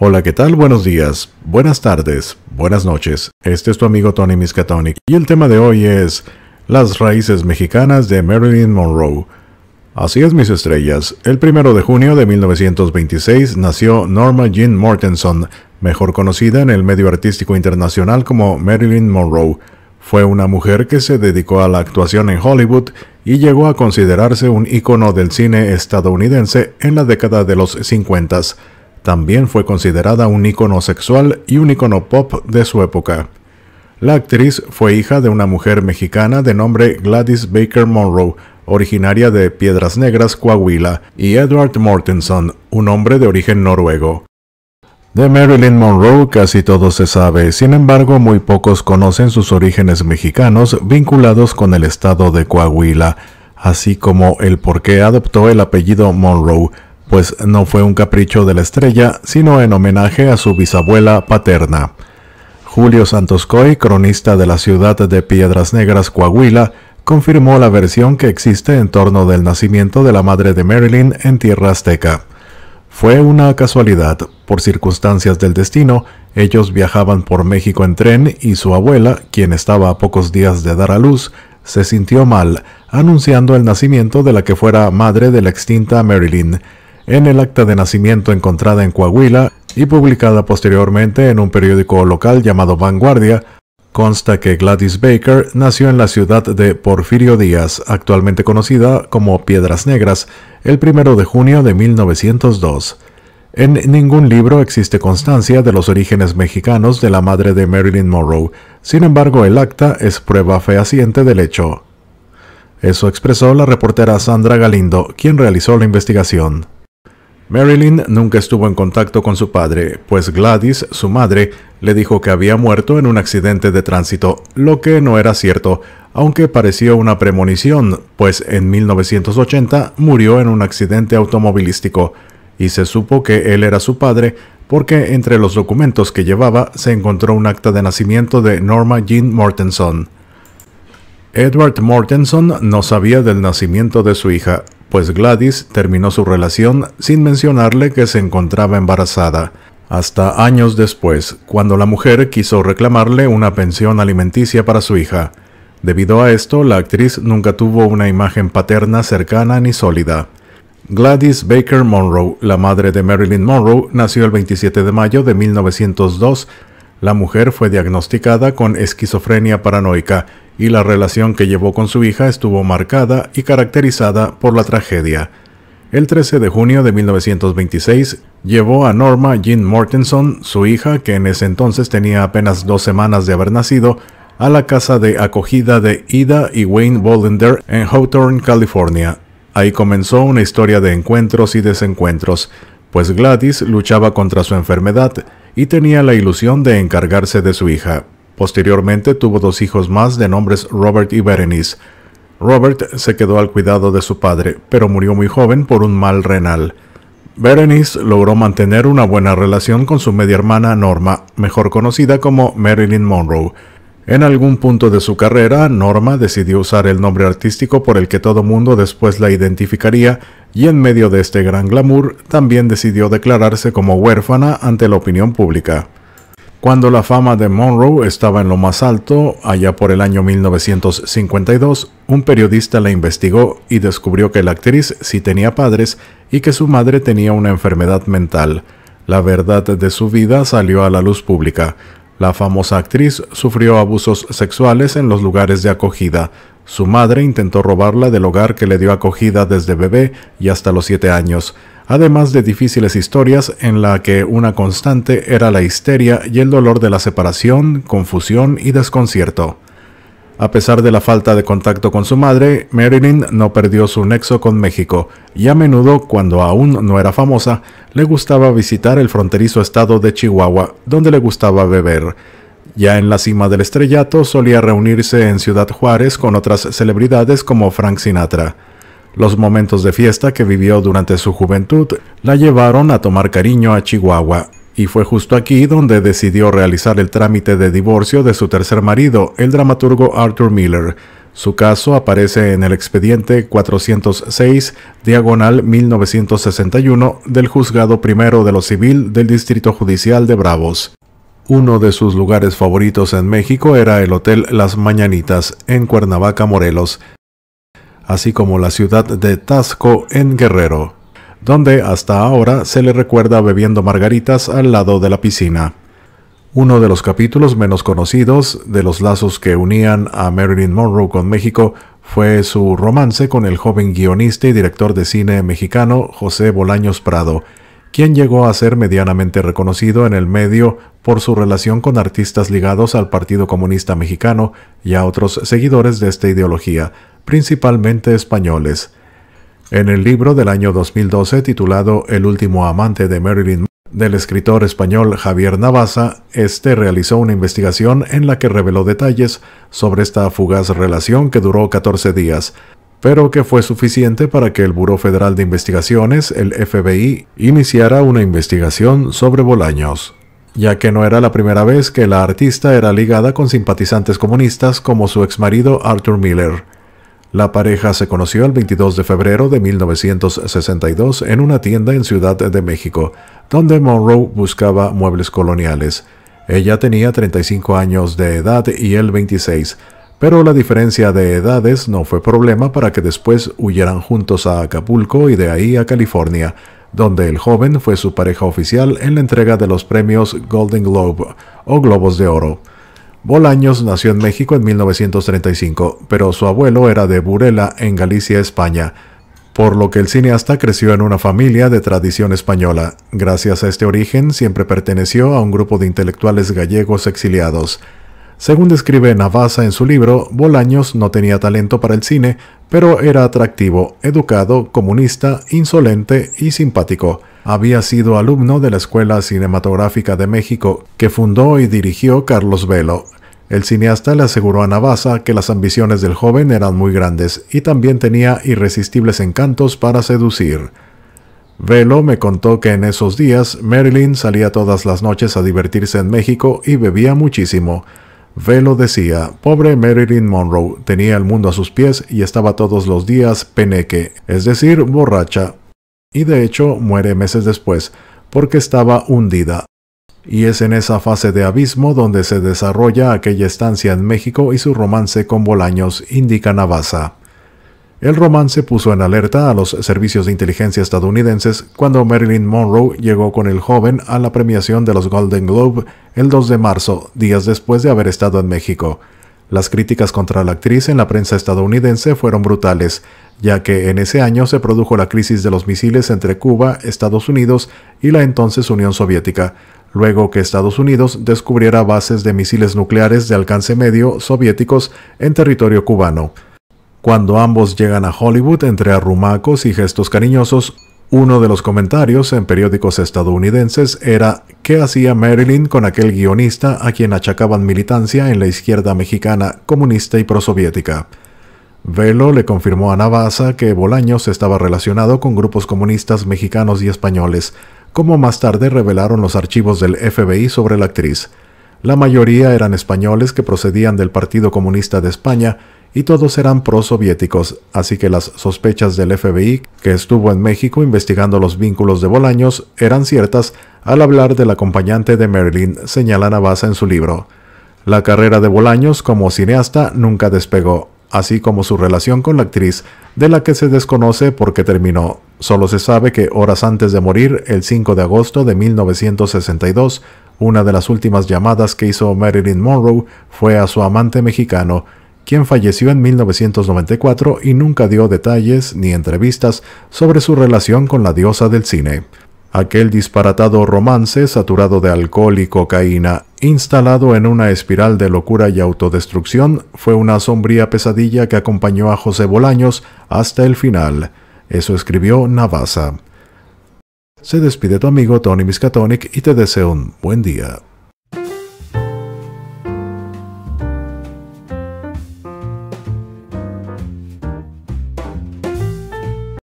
Hola, ¿qué tal? Buenos días, buenas tardes, buenas noches. Este es tu amigo Tony Miskatonic y el tema de hoy es Las raíces mexicanas de Marilyn Monroe. Así es, mis estrellas. El primero de junio de 1926 nació Norma Jean Mortenson, mejor conocida en el medio artístico internacional como Marilyn Monroe. Fue una mujer que se dedicó a la actuación en Hollywood y llegó a considerarse un ícono del cine estadounidense en la década de los 50 también fue considerada un ícono sexual y un ícono pop de su época. La actriz fue hija de una mujer mexicana de nombre Gladys Baker Monroe, originaria de Piedras Negras, Coahuila, y Edward Mortenson, un hombre de origen noruego. De Marilyn Monroe casi todo se sabe, sin embargo muy pocos conocen sus orígenes mexicanos vinculados con el estado de Coahuila, así como el por qué adoptó el apellido Monroe, pues no fue un capricho de la estrella, sino en homenaje a su bisabuela paterna. Julio Santos Coy, cronista de la ciudad de Piedras Negras, Coahuila, confirmó la versión que existe en torno del nacimiento de la madre de Marilyn en tierra azteca. Fue una casualidad, por circunstancias del destino, ellos viajaban por México en tren y su abuela, quien estaba a pocos días de dar a luz, se sintió mal, anunciando el nacimiento de la que fuera madre de la extinta Marilyn en el acta de nacimiento encontrada en Coahuila y publicada posteriormente en un periódico local llamado Vanguardia, consta que Gladys Baker nació en la ciudad de Porfirio Díaz, actualmente conocida como Piedras Negras, el 1 de junio de 1902. En ningún libro existe constancia de los orígenes mexicanos de la madre de Marilyn Monroe, sin embargo el acta es prueba fehaciente del hecho. Eso expresó la reportera Sandra Galindo, quien realizó la investigación. Marilyn nunca estuvo en contacto con su padre, pues Gladys, su madre, le dijo que había muerto en un accidente de tránsito, lo que no era cierto, aunque pareció una premonición, pues en 1980 murió en un accidente automovilístico, y se supo que él era su padre porque entre los documentos que llevaba se encontró un acta de nacimiento de Norma Jean Mortenson. Edward Mortenson no sabía del nacimiento de su hija, pues Gladys terminó su relación sin mencionarle que se encontraba embarazada, hasta años después, cuando la mujer quiso reclamarle una pensión alimenticia para su hija. Debido a esto, la actriz nunca tuvo una imagen paterna cercana ni sólida. Gladys Baker Monroe, la madre de Marilyn Monroe, nació el 27 de mayo de 1902. La mujer fue diagnosticada con esquizofrenia paranoica y la relación que llevó con su hija estuvo marcada y caracterizada por la tragedia. El 13 de junio de 1926 llevó a Norma Jean Mortenson, su hija, que en ese entonces tenía apenas dos semanas de haber nacido, a la casa de acogida de Ida y Wayne Bollender en Hawthorne, California. Ahí comenzó una historia de encuentros y desencuentros, pues Gladys luchaba contra su enfermedad y tenía la ilusión de encargarse de su hija. Posteriormente tuvo dos hijos más de nombres Robert y Berenice. Robert se quedó al cuidado de su padre, pero murió muy joven por un mal renal. Berenice logró mantener una buena relación con su media hermana Norma, mejor conocida como Marilyn Monroe. En algún punto de su carrera, Norma decidió usar el nombre artístico por el que todo mundo después la identificaría y en medio de este gran glamour también decidió declararse como huérfana ante la opinión pública. Cuando la fama de Monroe estaba en lo más alto, allá por el año 1952, un periodista la investigó y descubrió que la actriz sí tenía padres y que su madre tenía una enfermedad mental. La verdad de su vida salió a la luz pública. La famosa actriz sufrió abusos sexuales en los lugares de acogida. Su madre intentó robarla del hogar que le dio acogida desde bebé y hasta los siete años además de difíciles historias en la que una constante era la histeria y el dolor de la separación, confusión y desconcierto. A pesar de la falta de contacto con su madre, Marilyn no perdió su nexo con México y a menudo, cuando aún no era famosa, le gustaba visitar el fronterizo estado de Chihuahua, donde le gustaba beber. Ya en la cima del estrellato solía reunirse en Ciudad Juárez con otras celebridades como Frank Sinatra. Los momentos de fiesta que vivió durante su juventud la llevaron a tomar cariño a Chihuahua, y fue justo aquí donde decidió realizar el trámite de divorcio de su tercer marido, el dramaturgo Arthur Miller. Su caso aparece en el expediente 406, diagonal 1961, del Juzgado Primero de lo Civil del Distrito Judicial de Bravos. Uno de sus lugares favoritos en México era el Hotel Las Mañanitas, en Cuernavaca, Morelos así como la ciudad de Tasco en Guerrero, donde hasta ahora se le recuerda bebiendo margaritas al lado de la piscina. Uno de los capítulos menos conocidos de los lazos que unían a Marilyn Monroe con México fue su romance con el joven guionista y director de cine mexicano José Bolaños Prado, quien llegó a ser medianamente reconocido en el medio por su relación con artistas ligados al Partido Comunista Mexicano y a otros seguidores de esta ideología, principalmente españoles. En el libro del año 2012 titulado El último amante de Marilyn del escritor español Javier Navasa, este realizó una investigación en la que reveló detalles sobre esta fugaz relación que duró 14 días, pero que fue suficiente para que el Buró Federal de Investigaciones, el FBI, iniciara una investigación sobre Bolaños, ya que no era la primera vez que la artista era ligada con simpatizantes comunistas como su exmarido Arthur Miller. La pareja se conoció el 22 de febrero de 1962 en una tienda en Ciudad de México, donde Monroe buscaba muebles coloniales. Ella tenía 35 años de edad y él 26, pero la diferencia de edades no fue problema para que después huyeran juntos a Acapulco y de ahí a California, donde el joven fue su pareja oficial en la entrega de los premios Golden Globe o Globos de Oro. Bolaños nació en México en 1935, pero su abuelo era de Burela, en Galicia, España, por lo que el cineasta creció en una familia de tradición española. Gracias a este origen, siempre perteneció a un grupo de intelectuales gallegos exiliados. Según describe Navasa en su libro, Bolaños no tenía talento para el cine, pero era atractivo, educado, comunista, insolente y simpático. Había sido alumno de la Escuela Cinematográfica de México, que fundó y dirigió Carlos Velo. El cineasta le aseguró a Navasa que las ambiciones del joven eran muy grandes y también tenía irresistibles encantos para seducir. Velo me contó que en esos días Marilyn salía todas las noches a divertirse en México y bebía muchísimo. Velo decía, pobre Marilyn Monroe tenía el mundo a sus pies y estaba todos los días peneque, es decir, borracha, y de hecho muere meses después, porque estaba hundida. Y es en esa fase de abismo donde se desarrolla aquella estancia en México y su romance con Bolaños, indica Navasa. El romance puso en alerta a los servicios de inteligencia estadounidenses cuando Marilyn Monroe llegó con el joven a la premiación de los Golden Globe el 2 de marzo, días después de haber estado en México. Las críticas contra la actriz en la prensa estadounidense fueron brutales, ya que en ese año se produjo la crisis de los misiles entre Cuba, Estados Unidos y la entonces Unión Soviética, luego que Estados Unidos descubriera bases de misiles nucleares de alcance medio soviéticos en territorio cubano. Cuando ambos llegan a Hollywood entre arrumacos y gestos cariñosos, uno de los comentarios en periódicos estadounidenses era ¿qué hacía Marilyn con aquel guionista a quien achacaban militancia en la izquierda mexicana comunista y prosoviética? Velo le confirmó a Navasa que Bolaños estaba relacionado con grupos comunistas mexicanos y españoles, como más tarde revelaron los archivos del FBI sobre la actriz. La mayoría eran españoles que procedían del Partido Comunista de España, y todos eran prosoviéticos, así que las sospechas del FBI, que estuvo en México investigando los vínculos de Bolaños, eran ciertas al hablar del acompañante de Marilyn, señala Navasa en su libro. La carrera de Bolaños como cineasta nunca despegó, así como su relación con la actriz, de la que se desconoce por qué terminó. Solo se sabe que horas antes de morir, el 5 de agosto de 1962, una de las últimas llamadas que hizo Marilyn Monroe fue a su amante mexicano, quien falleció en 1994 y nunca dio detalles ni entrevistas sobre su relación con la diosa del cine. Aquel disparatado romance saturado de alcohol y cocaína, instalado en una espiral de locura y autodestrucción, fue una sombría pesadilla que acompañó a José Bolaños hasta el final. Eso escribió Navasa. Se despide tu amigo Tony Miskatonic y te deseo un buen día.